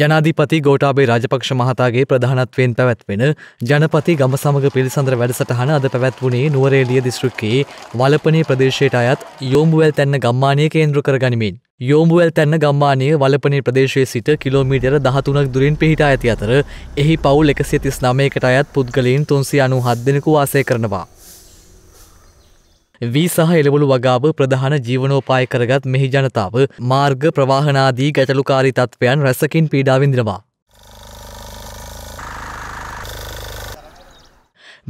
ජනාධීපති ගෝටාබේ රාජපක්ෂ මහතාගේ ප්‍රධානත්වයෙන් පැවැත්වෙන ජනපති ගම සමග පිළිසඳර වැඩසටහන අද පැවැත්වුණේ නුවරේලිය දිස්ත්‍රික්කයේ වලපනේ ප්‍රදේශයට අයත් යෝමුවැල් තැන්න ගම්මානය කේන්ද්‍ර කරගනිමින්. යෝමුවැල් තැන්න ගම්මානය වලපනේ ප්‍රදේශයේ සිට කිලෝමීටර දහතුනක් දුරින් පිහිටා ඇති අතර එහි පවුල් එකසිය තිස් නමයකට අයත් පුද්ගලයින් තුන්සිය අනු හත් දෙනෙකු වාසය කරනවා. වී සහ එළවලු වගාව ප්‍රධාන ජීවනෝපාය කරගත් මෙහි ජනතාව මාර්ග ප්‍රවාහනාදී ගැටලුකාරී තත්ත්වයන් රැසකින් පීඩාවිඳිනවා.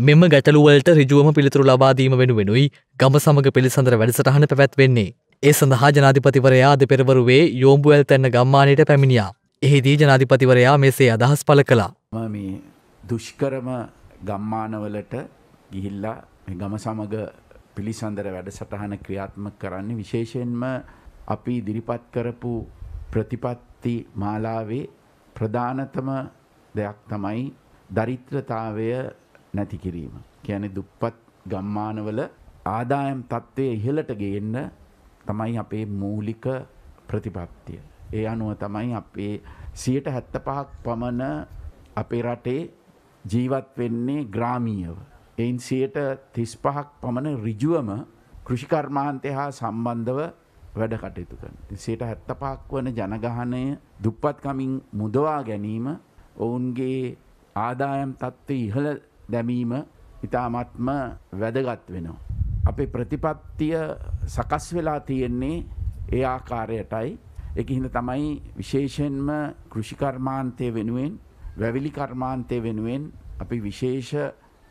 මෙම ගැටලුවලට රිජුවම පිළිතුරු ලබාදීම වෙනුවෙනුයි ගම සමඟ පිළිසඳර වැඩසටහන පැවැත්වෙන්නේ. ඒ සඳහා ජනාධිපතිවරයා අද පෙරවරුවේ යෝම්බුවල් තැන්න ගම්මානයට පැමිණියා. එහිදී ජනාධිපතිවරයා මෙසේ අදහස් පල කළා. දුෂ්කරම ගම්මානවලට ගිහිල්ලා ගම සමඟ පිළිසඳර වැඩසටහන ක්‍රියාත්මක කරන්නේ විශේෂයෙන්ම අපි ඉදිරිපත් කරපු ප්‍රතිපත්ති මාලාවේ ප්‍රධානතම දෙයක් තමයි දරිත්‍රතාවය නැති කිරීම. කියන්නේ දුප්පත් ගම්මානවල ආදායම් තත්ත්වය ඉහළට ගේන්න තමයි අපේ මූලික ප්‍රතිපත්තිය. ඒ අනුව තමයි අපේ සියට හැත්ත පහක් පමණ අපේ රටේ ජීවත් වෙන්නේ ග්‍රාමීයව. එයින් සියයට තිස් පහක් පමණ රිජුවම කෘෂිකර්මාන්තය හා සම්බන්ධව වැඩ කටයුතු කරන. සයට හැත්ත පහක් වන ජනගහනය දුප්පත්කමින් මුදවා ගැනීම ඔවුන්ගේ ආදායම් තත්ත්ව ඉහළ දැමීම ඉතාමත්ම වැදගත් වෙනවා. අපේ ප්‍රතිපත්තිය සකස් වෙලා තියෙන්නේ ඒ ආකාරයටයි එක හිඳ තමයි විශේෂෙන්ම කෘෂිකර්මාන්තය වෙනුවෙන් වැවිලි කර්මාන්තය වෙනුවෙන් අපි විශේෂ